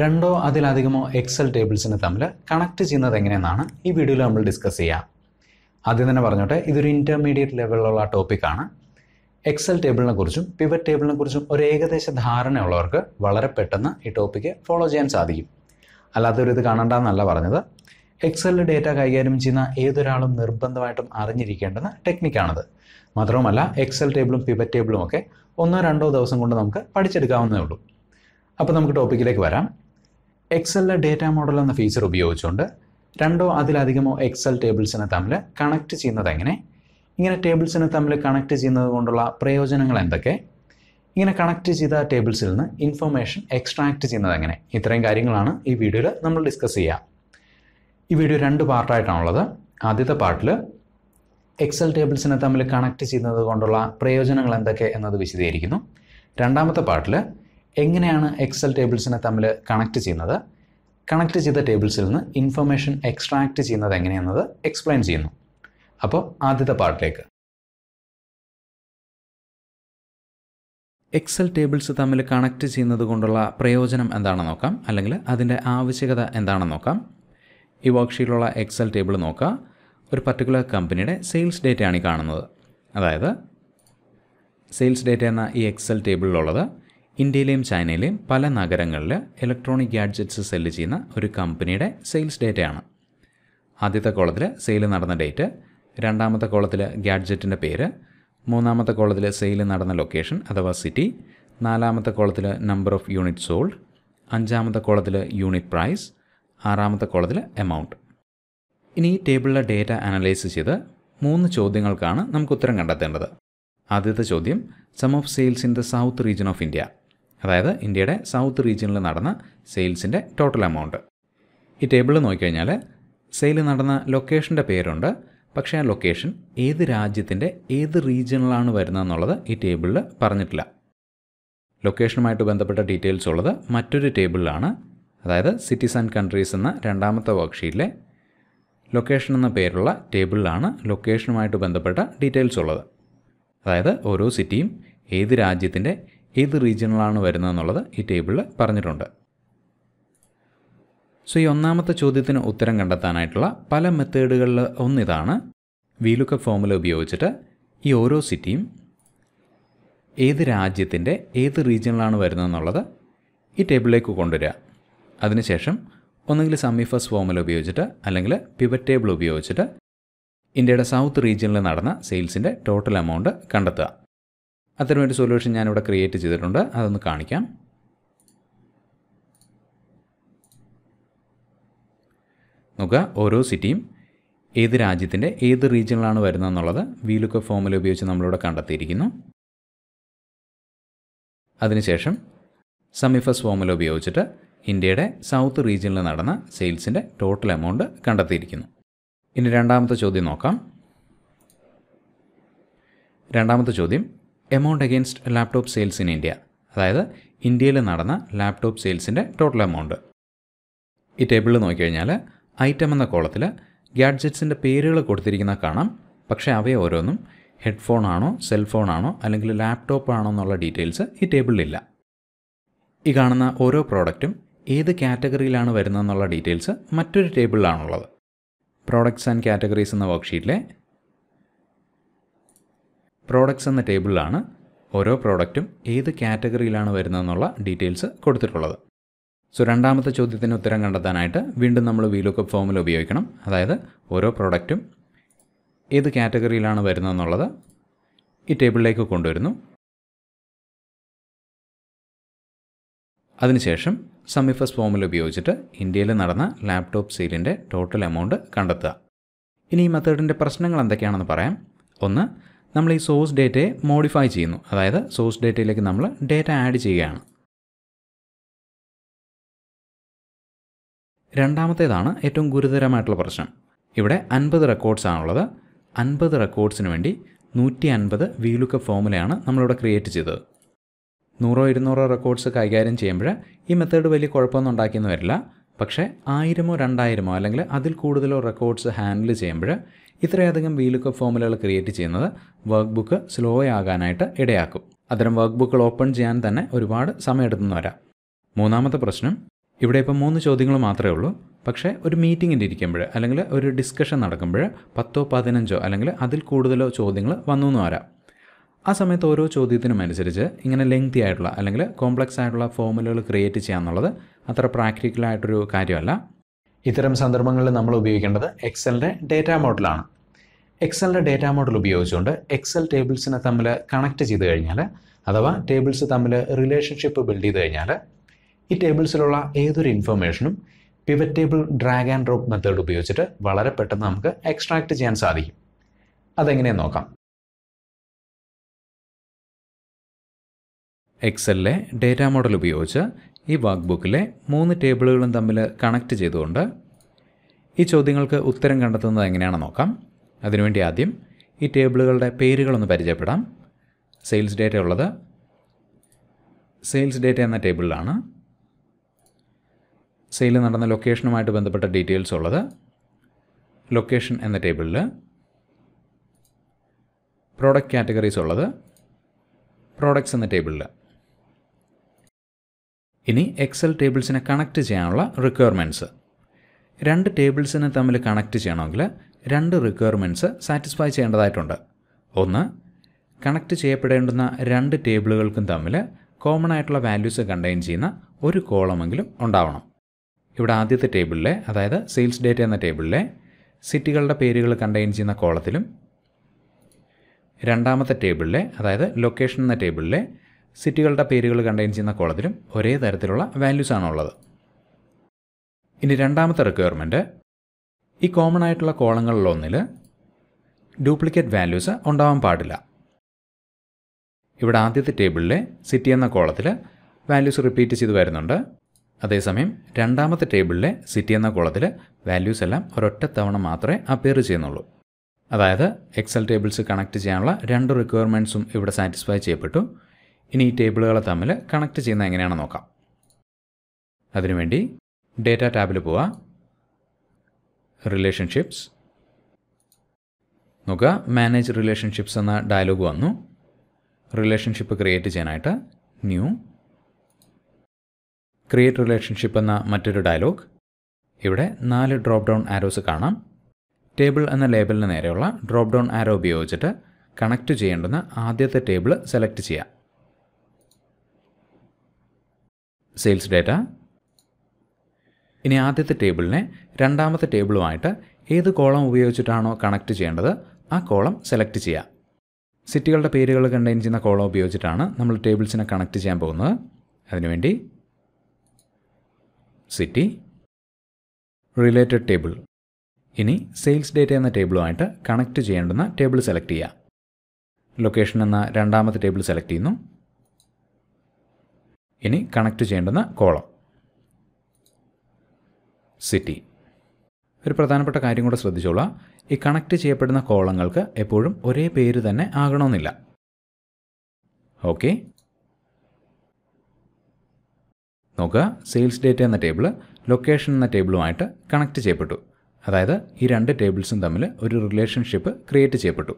രണ്ടോ അതിലധികമോ എക്സൽ ടേബിൾസിനെ തമ്മിൽ കണക്ട് ചെയ്യുന്നത് എങ്ങനെയെന്നാണ് ഈ വീഡിയോയിൽ നമ്മൾ ഡിസ്കസ് ചെയ്യാം ആദ്യം തന്നെ പറഞ്ഞോട്ടെ ഇതൊരു ഇൻ്റർമീഡിയറ്റ് ലെവലിലുള്ള ടോപ്പിക്കാണ് എക്സൽ ടേബിളിനെ കുറിച്ചും പിവറ്റ് ടേബിളിനെ കുറിച്ചും ഒരു ഏകദേശ ധാരണയുള്ളവർക്ക് വളരെ പെട്ടെന്ന് ഈ ടോപ്പിക്ക് ഫോളോ ചെയ്യാൻ സാധിക്കും അല്ലാത്തവർ ഇത് കാണണ്ടെന്നല്ല പറഞ്ഞത് എക്സലിൽ ഡേറ്റ കൈകാര്യം ചെയ്യുന്ന ഏതൊരാളും നിർബന്ധമായിട്ടും അറിഞ്ഞിരിക്കേണ്ടുന്ന ടെക്നിക്കാണത് മാത്രവുമല്ല എക്സൽ ടേബിളും പിവറ്റ് ടേബിളും ഒക്കെ ഒന്നോ രണ്ടോ ദിവസം കൊണ്ട് നമുക്ക് പഠിച്ചെടുക്കാവുന്നേ ഉള്ളൂ അപ്പോൾ നമുക്ക് ടോപ്പിക്കിലേക്ക് വരാം എക്സലിലെ ഡേറ്റ മോഡൽ എന്ന ഫീച്ചർ ഉപയോഗിച്ചുകൊണ്ട് രണ്ടോ അതിലധികമോ എക്സൽ ടേബിൾസിനെ തമ്മിൽ കണക്ട് ചെയ്യുന്നത് എങ്ങനെ ഇങ്ങനെ ടേബിൾസിനെ തമ്മിൽ കണക്ട് ചെയ്യുന്നത് കൊണ്ടുള്ള പ്രയോജനങ്ങൾ എന്തൊക്കെ ഇങ്ങനെ കണക്ട് ചെയ്ത ടേബിൾസിൽ നിന്ന് ഇൻഫർമേഷൻ എക്സ്ട്രാക്ട് ചെയ്യുന്നത് എങ്ങനെ ഇത്രയും കാര്യങ്ങളാണ് ഈ വീഡിയോയിൽ നമ്മൾ ഡിസ്കസ് ചെയ്യുക ഈ വീഡിയോ രണ്ട് പാർട്ടായിട്ടാണുള്ളത് ആദ്യത്തെ പാർട്ടിൽ എക്സൽ ടേബിൾസിനെ തമ്മിൽ കണക്ട് ചെയ്യുന്നത് കൊണ്ടുള്ള പ്രയോജനങ്ങൾ എന്തൊക്കെ എന്നത് വിശദീകരിക്കുന്നു രണ്ടാമത്തെ പാർട്ടിൽ എങ്ങനെയാണ് എക്സൽ ടേബിൾസിനെ തമ്മിൽ കണക്ട് ചെയ്യുന്നത് കണക്ട് ചെയ്ത ടേബിൾസിൽ നിന്ന് ഇൻഫർമേഷൻ എക്സ്ട്രാക്ട് ചെയ്യുന്നത് എങ്ങനെയെന്നത് എക്സ്പ്ലെയിൻ ചെയ്യുന്നു അപ്പോൾ ആദ്യത്തെ പാർട്ടിലേക്ക് എക്സൽ ടേബിൾസ് തമ്മിൽ കണക്ട് ചെയ്യുന്നത് കൊണ്ടുള്ള പ്രയോജനം എന്താണെന്ന് നോക്കാം അല്ലെങ്കിൽ അതിൻ്റെ ആവശ്യകത എന്താണെന്ന് നോക്കാം ഈ വർക്ക്ഷീറ്റിലുള്ള എക്സൽ ടേബിൾ നോക്കുക ഒരു പർട്ടിക്കുലർ കമ്പനിയുടെ സെയിൽസ് ഡേറ്റയാണ് ഈ കാണുന്നത് അതായത് സെയിൽസ് ഡേറ്റ എന്ന ഈ എക്സൽ ടേബിളിലുള്ളത് ഇന്ത്യയിലെയും ചൈനയിലെയും പല നഗരങ്ങളിൽ ഇലക്ട്രോണിക് ഗാഡ്ജറ്റ്സ് സെല്ല് ചെയ്യുന്ന ഒരു കമ്പനിയുടെ സെയിൽസ് ഡേറ്റയാണ് ആദ്യത്തെ കോളത്തിൽ സെയിൽ നടന്ന ഡേറ്റ് രണ്ടാമത്തെ കോളത്തിൽ ഗാഡ്ജറ്റിൻ്റെ പേര് മൂന്നാമത്തെ കോളത്തിൽ സെയിൽ നടന്ന ലൊക്കേഷൻ അഥവാ സിറ്റി നാലാമത്തെ കോളത്തിൽ നമ്പർ ഓഫ് യൂണിറ്റ് സോൾഡ് അഞ്ചാമത്തെ കോളത്തിൽ യൂണിറ്റ് പ്രൈസ് ആറാമത്തെ കോളത്തിൽ എമൗണ്ട് ഇനി ഈ ടേബിളിലെ ഡേറ്റ അനലൈസ് ചെയ്ത് മൂന്ന് ചോദ്യങ്ങൾക്കാണ് നമുക്ക് ഉത്തരം കണ്ടെത്തേണ്ടത് ആദ്യത്തെ ചോദ്യം sum of sales in the south region of India അതായത് ഇന്ത്യയുടെ സൗത്ത് റീജിയനിൽ നടന്ന സെയിൽസിൻ്റെ ടോട്ടൽ എമൗണ്ട് ഈ ടേബിളിൽ നോക്കിക്കഴിഞ്ഞാൽ സെയിൽ നടന്ന ലൊക്കേഷൻ്റെ പേരുണ്ട് പക്ഷേ ആ ലൊക്കേഷൻ ഏത് രാജ്യത്തിൻ്റെ ഏത് റീജിയനിലാണ് വരുന്നതെന്നുള്ളത് ഈ ടേബിളിൽ പറഞ്ഞിട്ടില്ല ലൊക്കേഷനുമായിട്ട് ബന്ധപ്പെട്ട ഡീറ്റെയിൽസ് ഉള്ളത് മറ്റൊരു ടേബിളിലാണ് അതായത് സിറ്റീസ് ആൻഡ് കൺട്രീസ് എന്ന രണ്ടാമത്തെ വർക്ക്ഷീറ്റിലെ ലൊക്കേഷൻ എന്ന പേരുള്ള ടേബിളിലാണ് ലൊക്കേഷനുമായിട്ട് ബന്ധപ്പെട്ട ഡീറ്റെയിൽസ് ഉള്ളത് അതായത് ഓരോ സിറ്റിയും ഏത് രാജ്യത്തിൻ്റെ ഏത് റീജിയണിലാണ് എന്നുള്ളത് ഈ ടേബിളിൽ പറഞ്ഞിട്ടുണ്ട് സോ ഈ ഒന്നാമത്തെ ചോദ്യത്തിന് ഉത്തരം കണ്ടെത്താനായിട്ടുള്ള പല മെത്തേഡുകളിൽ ഒന്നിതാണ് വീലുക്ക ഫോമുല ഉപയോഗിച്ചിട്ട് ഈ ഓരോ സിറ്റിയും ഏത് രാജ്യത്തിൻ്റെ ഏത് റീജിയണിലാണ് എന്നുള്ളത് ഈ ടേബിളിലേക്ക് കൊണ്ടുവരിക അതിനുശേഷം ഒന്നുകിൽ സമീഫസ് ഫോമുല ഉപയോഗിച്ചിട്ട് അല്ലെങ്കിൽ പിവറ്റ് ടേബിൾ ഉപയോഗിച്ചിട്ട് ഇന്ത്യയുടെ സൗത്ത് റീജിയനിൽ നടന്ന സെയിൽസിൻ്റെ ടോട്ടൽ എമൗണ്ട് കണ്ടെത്തുക അത്തരമൊരു സൊല്യൂഷൻ ഞാനിവിടെ ക്രിയേറ്റ് ചെയ്തിട്ടുണ്ട് അതൊന്ന് കാണിക്കാം നോക്കുക ഓരോ സിറ്റിയും ഏത് രാജ്യത്തിൻ്റെ ഏത് റീജിയനിലാണ് വി വീലുക്ക ഫോമിൽ ഉപയോഗിച്ച് നമ്മളിവിടെ കണ്ടെത്തിയിരിക്കുന്നു അതിനുശേഷം സമിഫസ് ഫോമിൽ ഉപയോഗിച്ചിട്ട് ഇന്ത്യയുടെ സൗത്ത് റീജിയനിൽ നടന്ന സെയിൽസിൻ്റെ ടോട്ടൽ എമൗണ്ട് കണ്ടെത്തിയിരിക്കുന്നു ഇനി രണ്ടാമത്തെ ചോദ്യം നോക്കാം രണ്ടാമത്തെ ചോദ്യം amount against laptop sales in India അതായത് ഇന്ത്യയിൽ നടന്ന ലാപ്ടോപ്പ് സെയിൽസിൻ്റെ ടോട്ടൽ എമൗണ്ട് ഈ ടേബിളിൽ നോക്കിക്കഴിഞ്ഞാൽ ഐറ്റം എന്ന കോളത്തിൽ ഗ്യാഡ്ജറ്റ്സിൻ്റെ പേരുകൾ കൊടുത്തിരിക്കുന്ന കാണാം പക്ഷേ അവയെ ഓരോന്നും ഹെഡ്ഫോൺ ആണോ സെൽഫോൺ ആണോ അല്ലെങ്കിൽ ലാപ്ടോപ്പ് ആണോ എന്നുള്ള ഡീറ്റെയിൽസ് ഈ ടേബിളിലില്ല ഈ കാണുന്ന ഓരോ പ്രോഡക്റ്റും ഏത് കാറ്റഗറിയിലാണ് വരുന്നതെന്നുള്ള ഡീറ്റെയിൽസ് മറ്റൊരു ടേബിളിലാണുള്ളത് പ്രോഡക്ട്സ് ആൻഡ് കാറ്റഗറീസ് എന്ന വർക്ക്ഷീറ്റിലെ പ്രോഡക്ട്സ് എന്ന ടേബിളിലാണ് ഓരോ പ്രോഡക്റ്റും ഏത് കാറ്റഗറിയിലാണ് വരുന്നതെന്നുള്ള ഡീറ്റെയിൽസ് കൊടുത്തിട്ടുള്ളത് സോ രണ്ടാമത്തെ ചോദ്യത്തിന് ഉത്തരം കണ്ടെത്താനായിട്ട് വീണ്ടും നമ്മൾ വീലുക്കപ്പ് ഫോമിൽ ഉപയോഗിക്കണം അതായത് ഓരോ പ്രോഡക്റ്റും ഏത് കാറ്റഗറിയിലാണ് വരുന്നതെന്നുള്ളത് ഈ ടേബിളിലേക്ക് കൊണ്ടുവരുന്നു അതിനുശേഷം സമിഫസ് ഫോമിൽ ഉപയോഗിച്ചിട്ട് ഇന്ത്യയിൽ നടന്ന ലാപ്ടോപ്പ് സെയിലിൻ്റെ ടോട്ടൽ എമൗണ്ട് കണ്ടെത്തുക ഇനി ഈ മെത്തേഡിൻ്റെ പ്രശ്നങ്ങൾ എന്തൊക്കെയാണെന്ന് പറയാം ഒന്ന് നമ്മൾ ഈ സോഴ്സ് ഡേറ്റയെ മോഡിഫൈ ചെയ്യുന്നു അതായത് സോഴ്സ് ഡേറ്റയിലേക്ക് നമ്മൾ ഡേറ്റ ആഡ് ചെയ്യുകയാണ് രണ്ടാമത്തേതാണ് ഏറ്റവും ഗുരുതരമായിട്ടുള്ള പ്രശ്നം ഇവിടെ അൻപത് റെക്കോർഡ്സ് അൻപത് റെക്കോർഡ്സിന് വേണ്ടി നൂറ്റി അൻപത് വീലുക്ക ഫോമുലയാണ് നമ്മളിവിടെ ക്രിയേറ്റ് ചെയ്തത് നൂറോ ഇരുന്നൂറോ റെക്കോർഡ്സ് കൈകാര്യം ചെയ്യുമ്പോൾ ഈ മെത്തേഡ് വലിയ കുഴപ്പമൊന്നും ഉണ്ടാക്കിയെന്ന് വരില്ല പക്ഷേ ആയിരമോ രണ്ടായിരമോ അല്ലെങ്കിൽ അതിൽ കൂടുതലോ റെക്കോർഡ്സ് ഹാൻഡിൽ ചെയ്യുമ്പോൾ ഇത്രയധികം വീലുക്കപ്പ് ഫോമുലകൾ ക്രിയേറ്റ് ചെയ്യുന്നത് വർക്ക് ബുക്ക് സ്ലോ ആകാനായിട്ട് ഇടയാക്കും അത്തരം വർക്ക് ബുക്കുകൾ ഓപ്പൺ ചെയ്യാൻ തന്നെ ഒരുപാട് സമയമെടുത്തുനിന്ന് വരാം മൂന്നാമത്തെ പ്രശ്നം ഇവിടെ ഇപ്പം മൂന്ന് ചോദ്യങ്ങൾ മാത്രമേ ഉള്ളൂ പക്ഷേ ഒരു മീറ്റിങ്ങിൻ്റെ ഇരിക്കുമ്പോൾ അല്ലെങ്കിൽ ഒരു ഡിസ്കഷൻ നടക്കുമ്പോൾ പത്തോ പതിനഞ്ചോ അല്ലെങ്കിൽ അതിൽ കൂടുതലോ ചോദ്യങ്ങൾ വന്നു എന്ന് വരാം ആ സമയത്ത് ഓരോ ചോദ്യത്തിനും അനുസരിച്ച് ഇങ്ങനെ ലെങ്തി ആയിട്ടുള്ള അല്ലെങ്കിൽ കോംപ്ലക്സ് ആയിട്ടുള്ള ഫോമുലകൾ ക്രിയേറ്റ് ചെയ്യാന്നുള്ളത് അത്ര പ്രാക്ടിക്കലായിട്ടൊരു കാര്യമല്ല ഇത്തരം സന്ദർഭങ്ങളിൽ നമ്മൾ ഉപയോഗിക്കേണ്ടത് എക്സലിൻ്റെ ഡേറ്റ മോഡലാണ് എക്സലിൻ്റെ ഡേറ്റ മോഡൽ ഉപയോഗിച്ചുകൊണ്ട് എക്സൽ ടേബിൾസിനെ തമ്മിൽ കണക്ട് ചെയ്ത് കഴിഞ്ഞാൽ അഥവാ ടേബിൾസ് തമ്മിൽ റിലേഷൻഷിപ്പ് ബിൽഡ് ചെയ്ത് കഴിഞ്ഞാൽ ഈ ടേബിൾസിലുള്ള ഏതൊരു ഇൻഫർമേഷനും pivot table drag and drop method ഉപയോഗിച്ചിട്ട് വളരെ പെട്ടെന്ന് നമുക്ക് എക്സ്ട്രാക്ട് ചെയ്യാൻ സാധിക്കും അതെങ്ങനെയെന്ന് നോക്കാം എക്സലിലെ ഡേറ്റ മോഡൽ ഉപയോഗിച്ച് ഈ വർക്ക് ബുക്കിലെ മൂന്ന് ടേബിളുകളും തമ്മിൽ കണക്ട് ചെയ്തുകൊണ്ട് ഈ ചോദ്യങ്ങൾക്ക് ഉത്തരം കണ്ടെത്തുന്നത് എങ്ങനെയാണെന്ന് നോക്കാം അതിനുവേണ്ടി ആദ്യം ഈ ടേബിളുകളുടെ പേരുകളൊന്ന് പരിചയപ്പെടാം സെയിൽസ് ഡേറ്റ ഉള്ളത് സെയിൽസ് ഡേറ്റ എന്ന ടേബിളിലാണ് സെയിൽ നടന്ന ലൊക്കേഷനുമായിട്ട് ബന്ധപ്പെട്ട ഡീറ്റെയിൽസ് ഉള്ളത് ലൊക്കേഷൻ എന്ന ടേബിളിൽ പ്രോഡക്റ്റ് കാറ്റഗറീസ് ഉള്ളത് പ്രോഡക്ട്സ് എന്ന ടേബിളിൽ ഇനി എക്സൽ ടേബിൾസിനെ കണക്ട് ചെയ്യാനുള്ള റിക്വയർമെൻറ്റ്സ് രണ്ട് ടേബിൾസിനെ തമ്മിൽ കണക്ട് ചെയ്യണമെങ്കിൽ രണ്ട് റിക്വയർമെൻറ്റ്സ് സാറ്റിസ്ഫൈ ചെയ്യേണ്ടതായിട്ടുണ്ട് ഒന്ന് കണക്ട് ചെയ്യപ്പെടേണ്ടുന്ന രണ്ട് ടേബിളുകൾക്കും തമ്മിൽ കോമൺ ആയിട്ടുള്ള വാല്യൂസ് കണ്ടെയ്ൻ ചെയ്യുന്ന ഒരു കോളമെങ്കിലും ഉണ്ടാവണം ഇവിടെ ആദ്യത്തെ ടേബിളിലെ അതായത് സെയിൽസ് ഡേറ്റ എന്ന ടേബിളിലെ സിറ്റികളുടെ പേരുകൾ കണ്ടെയ്ൻ ചെയ്യുന്ന കോളത്തിലും രണ്ടാമത്തെ ടേബിളിലെ അതായത് ലൊക്കേഷൻ എന്ന ടേബിളിലെ സിറ്റികളുടെ പേരുകൾ കണ്ടെയ്ൻ ചെയ്യുന്ന കോളത്തിലും ഒരേ തരത്തിലുള്ള വാല്യൂസാണ് ഉള്ളത് ഇനി രണ്ടാമത്തെ റിക്വയർമെൻറ്റ് ഈ കോമൺ ആയിട്ടുള്ള കോളങ്ങളിലൊന്നിൽ ഡ്യൂപ്ലിക്കേറ്റ് വാല്യൂസ് ഉണ്ടാവാൻ പാടില്ല ഇവിടെ ആദ്യത്തെ ടേബിളിലെ സിറ്റി എന്ന കോളത്തിൽ വാല്യൂസ് റിപ്പീറ്റ് ചെയ്ത് വരുന്നുണ്ട് അതേസമയം രണ്ടാമത്തെ ടേബിളിലെ സിറ്റി എന്ന കോളത്തിൽ വാല്യൂസ് എല്ലാം ഒരൊറ്റ തവണ മാത്രമേ അപ്പിയർ ചെയ്യുന്നുള്ളൂ അതായത് എക്സൽ ടേബിൾസ് കണക്ട് ചെയ്യാനുള്ള രണ്ട് റിക്വയർമെൻറ്സും ഇവിടെ സാറ്റിസ്ഫൈ ചെയ്യപ്പെട്ടു ഇനി ഈ ടേബിളുകളെ തമ്മിൽ കണക്ട് ചെയ്യുന്നത് എങ്ങനെയാണെന്ന് നോക്കാം അതിനുവേണ്ടി ഡേറ്റ ടാബിൽ പോവാം റിലേഷൻഷിപ്സ് നോക്കുക മാനേജ് റിലേഷൻഷിപ്സ് എന്ന ഡയലോഗ് വന്നു റിലേഷൻഷിപ്പ് ക്രിയേറ്റ് ചെയ്യാനായിട്ട് ന്യൂ ക്രിയേറ്റ് റിലേഷൻഷിപ്പ് എന്ന മറ്റൊരു ഡയലോഗ് ഇവിടെ നാല് ഡ്രോപ്പ് ഡൗൺ ആരോസ് കാണാം ടേബിൾ എന്ന ലേബലിന് നേരെയുള്ള ഡ്രോപ്പ് ഡൗൺ ആരോ ഉപയോഗിച്ചിട്ട് കണക്റ്റ് ചെയ്യേണ്ടുന്ന ആദ്യത്തെ ടേബിൾ സെലക്ട് ചെയ്യാം സെയിൽസ് ഡേറ്റ ഇനി ആദ്യത്തെ ടേബിളിനെ രണ്ടാമത്തെ ടേബിളുമായിട്ട് ഏത് കോളം ഉപയോഗിച്ചിട്ടാണോ കണക്ട് ചെയ്യേണ്ടത് ആ കോളം സെലക്ട് ചെയ്യാം സിറ്റികളുടെ പേരുകൾ കണ്ടെയ്ൻ ചെയ്യുന്ന കോളം ഉപയോഗിച്ചിട്ടാണ് നമ്മൾ ടേബിൾസിനെ കണക്ട് ചെയ്യാൻ പോകുന്നത് അതിനുവേണ്ടി സിറ്റി റിലേറ്റഡ് ടേബിൾ ഇനി സെയിൽസ് ഡേറ്റ എന്ന ടേബിളുമായിട്ട് കണക്ട് ചെയ്യേണ്ടുന്ന ടേബിൾ സെലക്ട് ചെയ്യുക ലൊക്കേഷൻ എന്ന രണ്ടാമത്തെ ടേബിൾ സെലക്ട് ചെയ്യുന്നു ഇനി കണക്ട് ചെയ്യേണ്ടുന്ന കോളം സിറ്റി ഒരു പ്രധാനപ്പെട്ട കാര്യം കൂടെ ശ്രദ്ധിച്ചോളാം ഈ കണക്ട് ചെയ്യപ്പെടുന്ന കോളങ്ങൾക്ക് എപ്പോഴും ഒരേ പേര് തന്നെ ആകണമെന്നില്ല ഓക്കെ നോക്കുക സെയിൽസ് ഡേറ്റ എന്ന ടേബിൾ ലൊക്കേഷൻ എന്ന ടേബിളുമായിട്ട് കണക്ട് ചെയ്യപ്പെട്ടു അതായത് ഈ രണ്ട് ടേബിൾസും തമ്മിൽ ഒരു റിലേഷൻഷിപ്പ് ക്രിയേറ്റ് ചെയ്യപ്പെട്ടു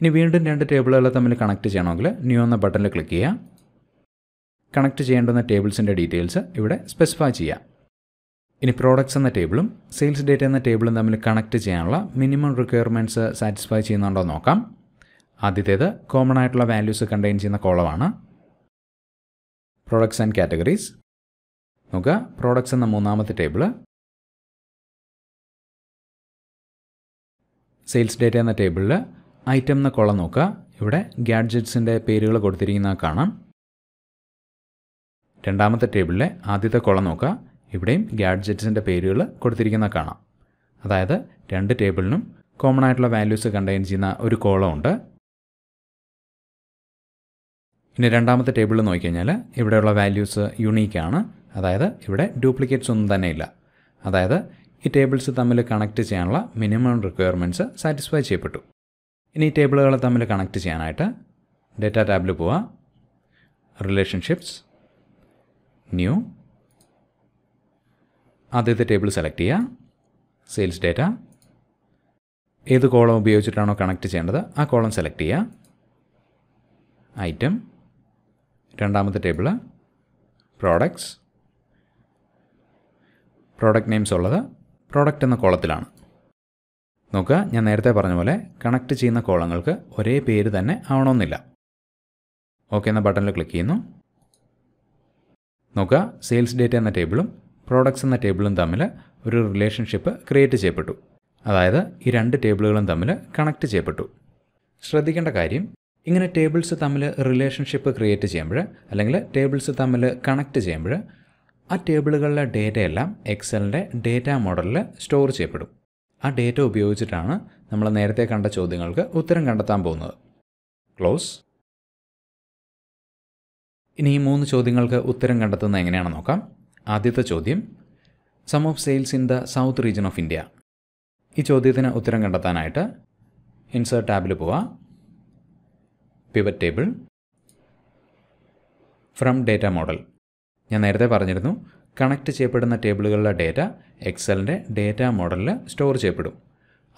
ഇനി വീണ്ടും രണ്ട് ടേബിളുകൾ തമ്മിൽ കണക്ട് ചെയ്യണമെങ്കിൽ ന്യൂ എന്ന ബട്ടണിൽ ക്ലിക്ക് ചെയ്യുക കണക്ട് ചെയ്യേണ്ടുന്ന ടേബിൾസിൻ്റെ ഡീറ്റെയിൽസ് ഇവിടെ സ്പെസിഫൈ ചെയ്യാം ഇനി പ്രോഡക്ട്സ് എന്ന ടേബിളും സെയിൽസ് ഡേറ്റ എന്ന ടേബിളും തമ്മിൽ കണക്ട് ചെയ്യാനുള്ള മിനിമം റിക്വയർമെൻറ്റ്സ് സാറ്റിസ്ഫൈ ചെയ്യുന്നുണ്ടോ നോക്കാം ആദ്യത്തേത് കോമൺ ആയിട്ടുള്ള വാല്യൂസ് കണ്ടെയ്ൻ ചെയ്യുന്ന കോളമാണ് പ്രോഡക്ട്സ് ആൻഡ് കാറ്റഗറീസ് നോക്കുക പ്രോഡക്ട്സ് എന്ന മൂന്നാമത്തെ ടേബിള് സെയിൽസ് ഡേറ്റ എന്ന ടേബിളിൽ ഐറ്റം എന്ന കോളം നോക്കുക ഇവിടെ ഗാഡ്ജറ്റ്സിൻ്റെ പേരുകൾ കൊടുത്തിരിക്കുന്ന കാണാം രണ്ടാമത്തെ ടേബിളിലെ ആദ്യത്തെ കോളം നോക്കുക ഇവിടെയും ഗാഡ്ജറ്റ്സിൻ്റെ പേരുകൾ കൊടുത്തിരിക്കുന്ന കാണാം അതായത് രണ്ട് ടേബിളിനും കോമൺ ആയിട്ടുള്ള വാല്യൂസ് കണ്ടെയ്ൻ ചെയ്യുന്ന ഒരു കോളം ഉണ്ട് ഇനി രണ്ടാമത്തെ ടേബിൾ നോക്കിക്കഴിഞ്ഞാൽ ഇവിടെയുള്ള വാല്യൂസ് യുണീക്കാണ് അതായത് ഇവിടെ ഡ്യൂപ്ലിക്കേറ്റ്സ് ഒന്നും തന്നെ ഇല്ല അതായത് ഈ ടേബിൾസ് തമ്മിൽ കണക്ട് ചെയ്യാനുള്ള മിനിമം റിക്വയർമെൻറ്റ്സ് സാറ്റിസ്ഫൈ ചെയ്യപ്പെട്ടു ഇനി ഈ ടേബിളുകൾ തമ്മിൽ കണക്ട് ചെയ്യാനായിട്ട് ഡേറ്റ ടാബിൽ പോവാം റിലേഷൻഷിപ്സ് ന്യൂ ആദ്യത്തെ ടേബിൾ സെലക്ട് ചെയ്യുക സെയിൽസ് ഡേറ്റ ഏത് കോളം ഉപയോഗിച്ചിട്ടാണോ കണക്ട് ചെയ്യേണ്ടത് ആ കോളം സെലക്ട് ചെയ്യുക ഐറ്റം രണ്ടാമത്തെ ടേബിൾ പ്രോഡക്ട്സ് പ്രോഡക്റ്റ് നെയിംസ് ഉള്ളത് പ്രോഡക്റ്റ് എന്ന കോളത്തിലാണ് നോക്കുക ഞാൻ നേരത്തെ പറഞ്ഞ പോലെ കണക്ട് ചെയ്യുന്ന കോളങ്ങൾക്ക് ഒരേ പേര് തന്നെ ആവണമെന്നില്ല ഓക്കെ എന്ന ബട്ടണിൽ ക്ലിക്ക് ചെയ്യുന്നു നോക്കുക സെയിൽസ് ഡേറ്റ എന്ന ടേബിളും പ്രോഡക്ട്സ് എന്ന ടേബിളും തമ്മിൽ ഒരു റിലേഷൻഷിപ്പ് ക്രിയേറ്റ് ചെയ്യപ്പെട്ടു അതായത് ഈ രണ്ട് ടേബിളുകളും തമ്മിൽ കണക്ട് ചെയ്യപ്പെട്ടു ശ്രദ്ധിക്കേണ്ട കാര്യം ഇങ്ങനെ ടേബിൾസ് തമ്മിൽ റിലേഷൻഷിപ്പ് ക്രിയേറ്റ് ചെയ്യുമ്പോൾ അല്ലെങ്കിൽ ടേബിൾസ് തമ്മിൽ കണക്ട് ചെയ്യുമ്പോൾ ആ ടേബിളുകളിലെ എല്ലാം എക്സലിൻ്റെ ഡേറ്റ മോഡലിൽ സ്റ്റോർ ചെയ്യപ്പെടും ആ ഡേറ്റ ഉപയോഗിച്ചിട്ടാണ് നമ്മൾ നേരത്തെ കണ്ട ചോദ്യങ്ങൾക്ക് ഉത്തരം കണ്ടെത്താൻ പോകുന്നത് ക്ലോസ് ഇനി ഈ മൂന്ന് ചോദ്യങ്ങൾക്ക് ഉത്തരം കണ്ടെത്തുന്നത് എങ്ങനെയാണെന്ന് നോക്കാം ആദ്യത്തെ ചോദ്യം sum of sales in the south region of India ഈ ചോദ്യത്തിന് ഉത്തരം കണ്ടെത്താനായിട്ട് ഇൻസേർട്ട് ടാബിൽ പോവാം pivot table from data model ഞാൻ നേരത്തെ പറഞ്ഞിരുന്നു കണക്ട് ചെയ്യപ്പെടുന്ന ടേബിളുകളുടെ ഡേറ്റ എക്സലിൻ്റെ ഡേറ്റ മോഡലിൽ സ്റ്റോർ ചെയ്യപ്പെടും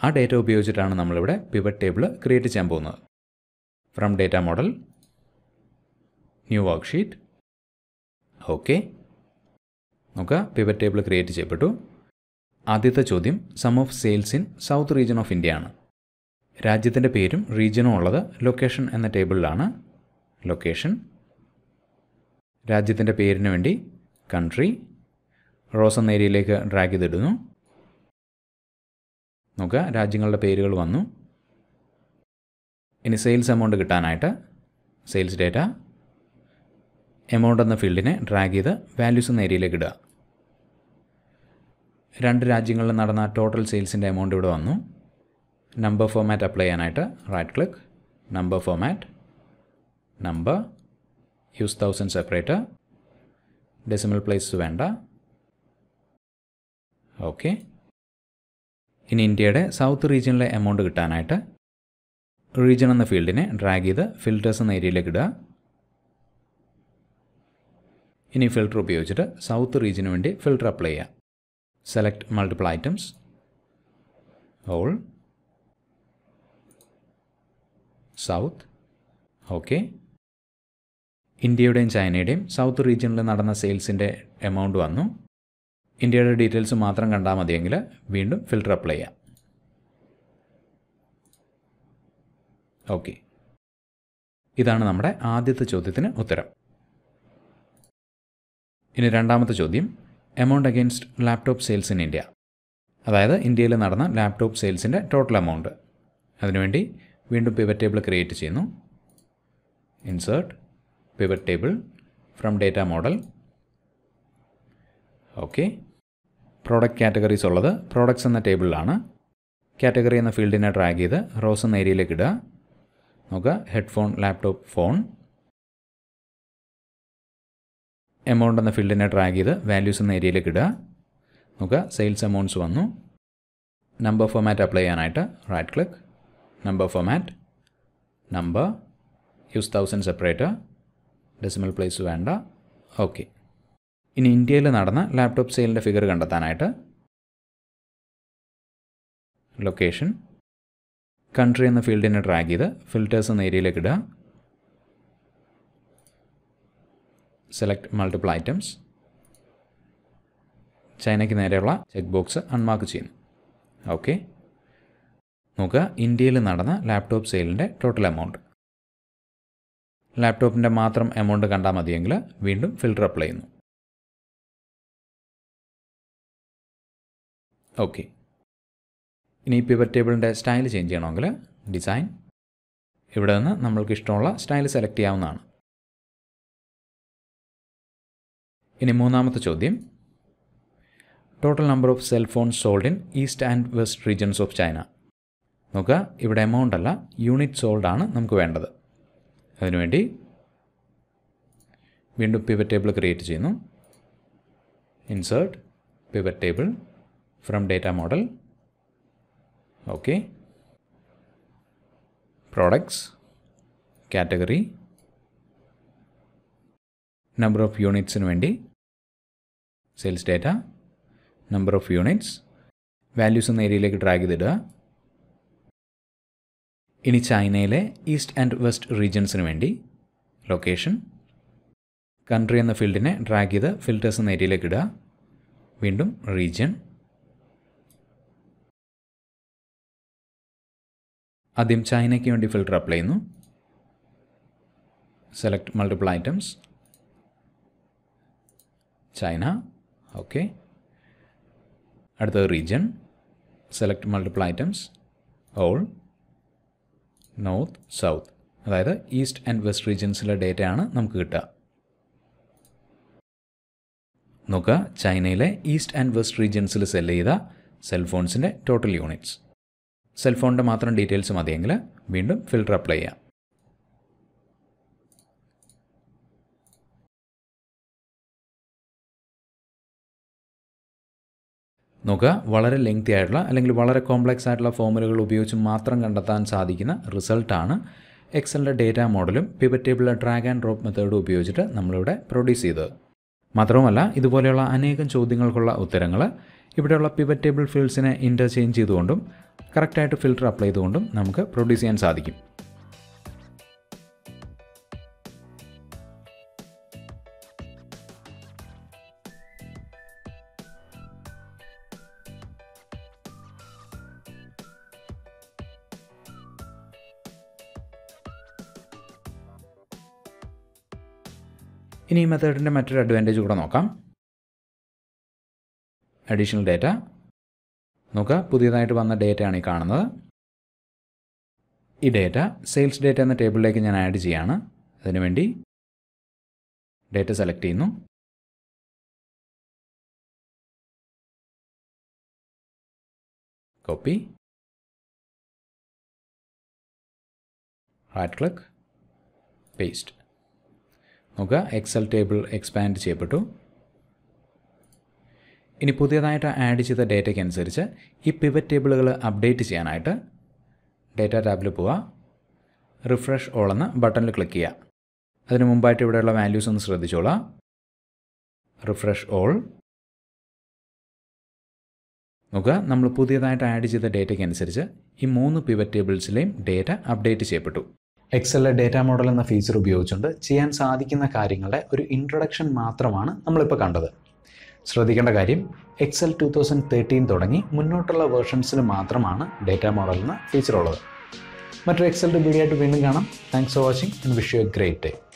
ആ ഡേറ്റ ഉപയോഗിച്ചിട്ടാണ് നമ്മളിവിടെ പിവറ്റ് ടേബിൾ ക്രിയേറ്റ് ചെയ്യാൻ പോകുന്നത് from data model new worksheet okay നോക്കുക പിവർ ടേബിൾ ക്രിയേറ്റ് ചെയ്യപ്പെട്ടു ആദ്യത്തെ ചോദ്യം sum of sales in south region of India ആണ് രാജ്യത്തിൻ്റെ പേരും റീജിയനും ഉള്ളത് ലൊക്കേഷൻ എന്ന ടേബിളിലാണ് ലൊക്കേഷൻ രാജ്യത്തിൻ്റെ പേരിന് വേണ്ടി കൺട്രി റോസ് എന്ന ഏരിയയിലേക്ക് ഡ്രാഗ് ചെയ്തിടുന്നു നോക്കുക രാജ്യങ്ങളുടെ പേരുകൾ വന്നു ഇനി സെയിൽസ് എമൗണ്ട് കിട്ടാനായിട്ട് സെയിൽസ് ഡേറ്റ എമൗണ്ട് എന്ന ഫീൽഡിനെ ഡ്രാഗ് ചെയ്ത് വാല്യൂസ് എന്ന ഏരിയയിലേക്ക് ഇടുക രണ്ട് രാജ്യങ്ങളിൽ നടന്ന ടോട്ടൽ സെയിൽസിൻ്റെ എമൗണ്ട് ഇവിടെ വന്നു നമ്പർ ഫോമാറ്റ് അപ്ലൈ ചെയ്യാനായിട്ട് right click number format number use thousand separate decimal place വേണ്ട ഓക്കെ ഇനി ഇന്ത്യയുടെ സൗത്ത് റീജിയനിലെ എമൗണ്ട് കിട്ടാനായിട്ട് റീജിയൻ എന്ന ഫീൽഡിനെ ഡ്രാഗ് ചെയ്ത് ഫിൽറ്റേഴ്സ് എന്ന ഏരിയയിലേക്ക് ഇടുക ഇനി ഫിൽറ്റർ ഉപയോഗിച്ചിട്ട് സൗത്ത് റീജിയന് വേണ്ടി ഫിൽറ്റർ അപ്ലൈ ചെയ്യുക select multiple items, all, south okay ഇന്ത്യയുടെയും ചൈനയുടെയും സൗത്ത് റീജിയനിൽ നടന്ന സെയിൽസിൻ്റെ എമൗണ്ട് വന്നു ഇന്ത്യയുടെ ഡീറ്റെയിൽസ് മാത്രം കണ്ടാൽ മതിയെങ്കിൽ വീണ്ടും ഫിൽട്ടർ അപ്ലൈ ചെയ്യാം ഓക്കെ ഇതാണ് നമ്മുടെ ആദ്യത്തെ ചോദ്യത്തിന് ഉത്തരം ഇനി രണ്ടാമത്തെ ചോദ്യം amount against laptop sales in India അതായത് ഇന്ത്യയിൽ നടന്ന ലാപ്ടോപ്പ് സെയിൽസിൻ്റെ ടോട്ടൽ എമൗണ്ട് അതിനുവേണ്ടി വീണ്ടും പിവറ്റ് ടേബിൾ ക്രിയേറ്റ് ചെയ്യുന്നു insert pivot table from data model okay product categories ഉള്ളത് പ്രോഡക്ട്സ് എന്ന ടേബിളിലാണ് കാറ്റഗറി എന്ന ഫീൽഡിനെ ട്രാക്ക് ചെയ്ത് റോസ് എന്ന ഏരിയയിലേക്ക് ഇടുക നോക്കുക ഹെഡ്ഫോൺ ലാപ്ടോപ്പ് ഫോൺ എമൗണ്ട് എന്ന ഫീൽഡിനെ ഡ്രാഗ് ചെയ്ത് വാല്യൂസ് എന്ന ഏരിയയിലേക്ക് ഇടുക നോക്കുക സെയിൽസ് എമൗണ്ട്സ് വന്നു നമ്പർ ഫോമാറ്റ് അപ്ലൈ ചെയ്യാനായിട്ട് right click number format number use thousand separate decimal place വേണ്ട ഓക്കെ ഇനി ഇന്ത്യയിൽ നടന്ന ലാപ്ടോപ്പ് സെയിലിൻ്റെ ഫിഗർ കണ്ടെത്താനായിട്ട് ലൊക്കേഷൻ കൺട്രി എന്ന ഫീൽഡിനെ ഡ്രാഗ് ചെയ്ത് ഫിൽറ്റേഴ്സ് എന്ന ഏരിയയിലേക്ക് ഇടുക സെലക്ട് മൾട്ടിപ്പിൾ ഐറ്റംസ് ചൈനയ്ക്ക് നേരെയുള്ള ചെക്ക് ബോക്സ് അൺമാർക്ക് ചെയ്യുന്നു ഓക്കെ നോക്കുക ഇന്ത്യയിൽ നടന്ന ലാപ്ടോപ്പ് സെയിലിൻ്റെ ടോട്ടൽ എമൗണ്ട് ലാപ്ടോപ്പിൻ്റെ മാത്രം എമൗണ്ട് കണ്ടാൽ മതിയെങ്കിൽ വീണ്ടും ഫിൽട്ടർ അപ്ലൈ ചെയ്യുന്നു ഓക്കെ ഇനി പേപ്പർ ടേബിളിൻ്റെ സ്റ്റൈൽ ചേഞ്ച് ചെയ്യണമെങ്കിൽ ഡിസൈൻ ഇവിടെ നിന്ന് നമ്മൾക്ക് ഇഷ്ടമുള്ള സ്റ്റൈൽ സെലക്ട് ചെയ്യാവുന്നതാണ് ഇനി മൂന്നാമത്തെ ചോദ്യം total number of cell phone sold in east and west regions of China നോക്കുക ഇവിടെ എമൗണ്ട് അല്ല യൂണിറ്റ് സോൾഡ് ആണ് നമുക്ക് വേണ്ടത് അതിനുവേണ്ടി വീണ്ടും പിവറ്റ് ടേബിൾ ക്രിയേറ്റ് ചെയ്യുന്നു insert pivot table from data model okay products category number of യൂണിറ്റ്സിന് വേണ്ടി sales data number of units values എന്ന ഏരിയയിലേക്ക് ഡ്രാഗ് ചെയ്തിടുക ഇനി ചൈനയിലെ ഈസ്റ്റ് ആൻഡ് വെസ്റ്റ് റീജിയൻസിന് വേണ്ടി ലൊക്കേഷൻ കൺട്രി എന്ന ഫീൽഡിനെ ഡ്രാഗ് ചെയ്ത് ഫിൽറ്റേഴ്സ് എന്ന ഏരിയയിലേക്ക് ഇടുക വീണ്ടും റീജിയൻ ആദ്യം ചൈനയ്ക്ക് വേണ്ടി ഫിൽട്ടർ അപ്ലൈ ചെയ്യുന്നു select multiple items China okay അടുത്തത് region select multiple items all north south അതായത് ഈസ്റ്റ് ആൻഡ് വെസ്റ്റ് റീജിയൻസിലെ ഡേറ്റയാണ് നമുക്ക് കിട്ടുക നോക്കുക ചൈനയിലെ ഈസ്റ്റ് ആൻഡ് വെസ്റ്റ് റീജിയൻസിൽ സെല്ല് ചെയ്ത സെൽഫോൺസിൻ്റെ ടോട്ടൽ യൂണിറ്റ്സ് സെൽഫോണിൻ്റെ മാത്രം ഡീറ്റെയിൽസ് മതിയെങ്കിൽ വീണ്ടും ഫിൽട്ടർ അപ്ലൈ ചെയ്യാം നോക്കുക വളരെ ലെങ്തി ആയിട്ടുള്ള അല്ലെങ്കിൽ വളരെ കോംപ്ലക്സ് ആയിട്ടുള്ള ഫോമുലകൾ ഉപയോഗിച്ച് മാത്രം കണ്ടെത്താൻ സാധിക്കുന്ന റിസൾട്ടാണ് എക്സലിൻ്റെ ഡേറ്റ മോഡലും പിവറ്റ് ടേബിളിലെ ഡ്രാഗ് ആൻഡ് ഡ്രോപ്പ് മെത്തേഡും ഉപയോഗിച്ചിട്ട് നമ്മളിവിടെ പ്രൊഡ്യൂസ് ചെയ്തത് മാത്രവുമല്ല ഇതുപോലെയുള്ള അനേകം ചോദ്യങ്ങൾക്കുള്ള ഉത്തരങ്ങൾ ഇവിടെയുള്ള പിവറ്റ് ടേബിൾ ഫീൽഡ്സിനെ ഇൻ്റർചേഞ്ച് ചെയ്തുകൊണ്ടും കറക്റ്റായിട്ട് ഫിൽട്ടർ അപ്ലൈ ചെയ്തുകൊണ്ടും നമുക്ക് പ്രൊഡ്യൂസ് ചെയ്യാൻ സാധിക്കും ഇനി ഈ മെത്തേഡിൻ്റെ മറ്റൊരു അഡ്വാൻറ്റേജ് കൂടെ നോക്കാം അഡീഷണൽ ഡേറ്റ നോക്കുക പുതിയതായിട്ട് വന്ന ആണ് ഈ കാണുന്നത് ഈ ഡേറ്റ സെയിൽസ് ഡേറ്റ എന്ന ടേബിളിലേക്ക് ഞാൻ ആഡ് ചെയ്യാണ് അതിനുവേണ്ടി ഡേറ്റ സെലക്ട് ചെയ്യുന്നു കോപ്പി റൈറ്റ് ക്ലിക്ക് പേസ്റ്റ് നോക്കുക എക്സൽ ടേബിൾ എക്സ്പാൻഡ് ചെയ്യപ്പെട്ടു ഇനി പുതിയതായിട്ട് ആഡ് ചെയ്ത ഡേറ്റയ്ക്കനുസരിച്ച് അനുസരിച്ച് ഈ പിവറ്റ് ടേബിളുകൾ അപ്ഡേറ്റ് ചെയ്യാനായിട്ട് ഡേറ്റ ടാബിൽ പോവുക റിഫ്രഷ് ഓൾ എന്ന ബട്ടണിൽ ക്ലിക്ക് ചെയ്യുക അതിന് മുമ്പായിട്ട് ഇവിടെയുള്ള വാല്യൂസ് ഒന്ന് ശ്രദ്ധിച്ചോളാം റിഫ്രഷ് ഓൾ നോക്കുക നമ്മൾ പുതിയതായിട്ട് ആഡ് ചെയ്ത ഡേറ്റയ്ക്കനുസരിച്ച് അനുസരിച്ച് ഈ മൂന്ന് പിവറ്റ് ടേബിൾസിലെയും ഡേറ്റ അപ്ഡേറ്റ് ചെയ്യപ്പെട്ടു എക്സലിലെ ഡേറ്റ മോഡൽ എന്ന ഫീച്ചർ ഉപയോഗിച്ചുകൊണ്ട് ചെയ്യാൻ സാധിക്കുന്ന കാര്യങ്ങളുടെ ഒരു ഇൻട്രൊഡക്ഷൻ മാത്രമാണ് നമ്മളിപ്പോൾ കണ്ടത് ശ്രദ്ധിക്കേണ്ട കാര്യം എക്സൽ ടു തൗസൻഡ് തേർട്ടീൻ തുടങ്ങി മുന്നോട്ടുള്ള വേർഷൻസിന് മാത്രമാണ് ഡേറ്റ മോഡൽ എന്ന ഫീച്ചർ ഉള്ളത് മറ്റൊരു എക്സലിൻ്റെ വീഡിയോ ആയിട്ട് വീണ്ടും കാണാം thanks for watching and wish you a great day